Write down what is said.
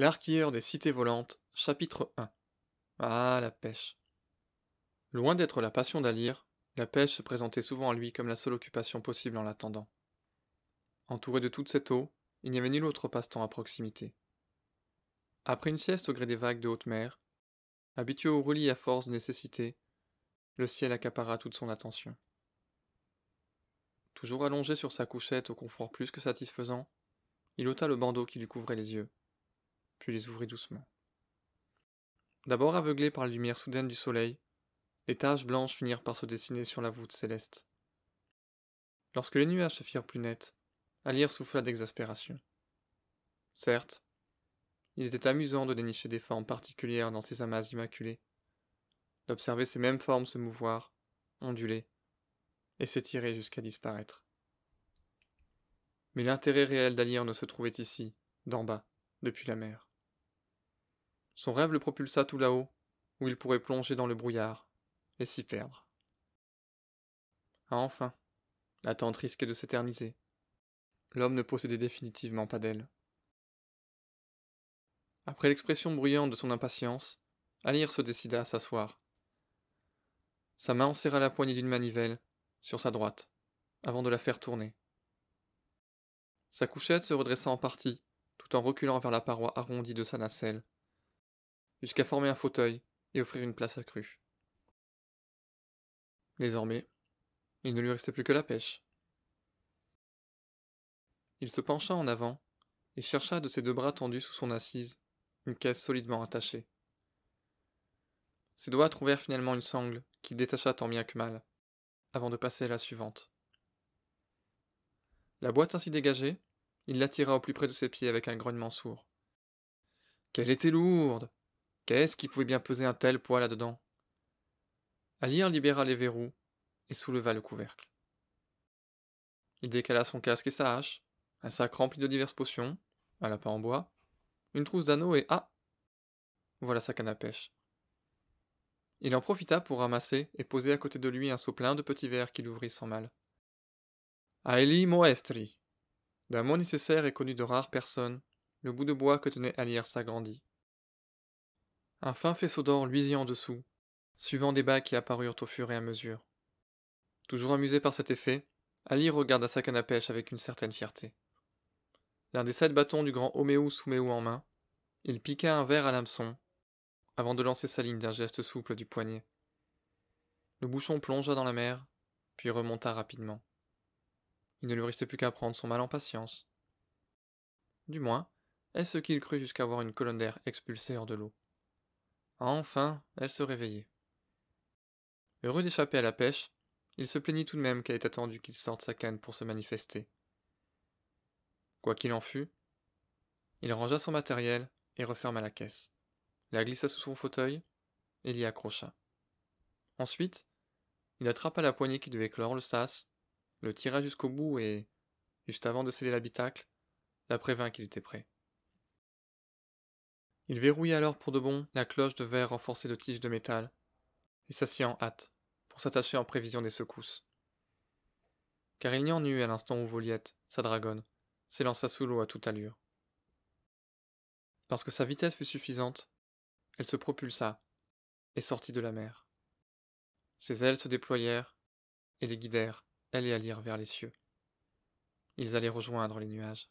L'arquilleur des cités volantes, chapitre 1 Ah, la pêche Loin d'être la passion d'Alire, la pêche se présentait souvent à lui comme la seule occupation possible en l'attendant. Entouré de toute cette eau, il n'y avait nul autre passe-temps à proximité. Après une sieste au gré des vagues de haute mer, habitué au roulis à force de nécessité, le ciel accapara toute son attention. Toujours allongé sur sa couchette au confort plus que satisfaisant, il ôta le bandeau qui lui couvrait les yeux puis les ouvrit doucement. D'abord aveuglé par la lumière soudaine du soleil, les taches blanches finirent par se dessiner sur la voûte céleste. Lorsque les nuages se firent plus nets, Alire souffla d'exaspération. Certes, il était amusant de dénicher des formes particulières dans ces amas immaculés, d'observer ces mêmes formes se mouvoir, onduler, et s'étirer jusqu'à disparaître. Mais l'intérêt réel d'Alire ne se trouvait ici, d'en bas, depuis la mer. Son rêve le propulsa tout là-haut, où il pourrait plonger dans le brouillard et s'y perdre. Ah enfin, l'attente risquait de s'éterniser. L'homme ne possédait définitivement pas d'elle. Après l'expression bruyante de son impatience, Alir se décida à s'asseoir. Sa main serra la poignée d'une manivelle, sur sa droite, avant de la faire tourner. Sa couchette se redressa en partie, tout en reculant vers la paroi arrondie de sa nacelle, jusqu'à former un fauteuil et offrir une place accrue. Désormais, il ne lui restait plus que la pêche. Il se pencha en avant et chercha de ses deux bras tendus sous son assise une caisse solidement attachée. Ses doigts trouvèrent finalement une sangle qu'il détacha tant bien que mal, avant de passer à la suivante. La boîte ainsi dégagée, il l'attira au plus près de ses pieds avec un grognement sourd. Qu'elle était lourde Qu'est-ce qui pouvait bien peser un tel poids là-dedans Alire libéra les verrous et souleva le couvercle. Il décala son casque et sa hache, un sac rempli de diverses potions, un lapin en bois, une trousse d'anneaux et ah Voilà sa canne à pêche. Il en profita pour ramasser et poser à côté de lui un seau plein de petits verres qu'il ouvrit sans mal. Aeli Moestri D'un mot nécessaire et connu de rares personnes, le bout de bois que tenait Alire s'agrandit. Un fin faisceau d'or luisit en dessous, suivant des bas qui apparurent au fur et à mesure. Toujours amusé par cet effet, Ali regarda sa canne à pêche avec une certaine fierté. L'un des sept bâtons du grand Omeu Souméou en main, il piqua un verre à l'hameçon, avant de lancer sa ligne d'un geste souple du poignet. Le bouchon plongea dans la mer, puis remonta rapidement. Il ne lui restait plus qu'à prendre son mal en patience. Du moins, est-ce qu'il crut jusqu'à voir une colonne d'air expulsée hors de l'eau. Enfin, elle se réveillait. Heureux d'échapper à la pêche, il se plaignit tout de même qu'elle ait attendu qu'il sorte sa canne pour se manifester. Quoi qu'il en fût, il rangea son matériel et referma la caisse, la glissa sous son fauteuil et l'y accrocha. Ensuite, il attrapa la poignée qui devait clore le sas, le tira jusqu'au bout et, juste avant de sceller l'habitacle, la prévint qu'il était prêt. Il verrouilla alors pour de bon la cloche de verre renforcée de tiges de métal, et s'assit en hâte, pour s'attacher en prévision des secousses. Car il n'y en eut à l'instant où Voliette, sa dragonne, s'élança sous l'eau à toute allure. Lorsque sa vitesse fut suffisante, elle se propulsa et sortit de la mer. Ses ailes se déployèrent et les guidèrent, elle et Alire, vers les cieux. Ils allaient rejoindre les nuages.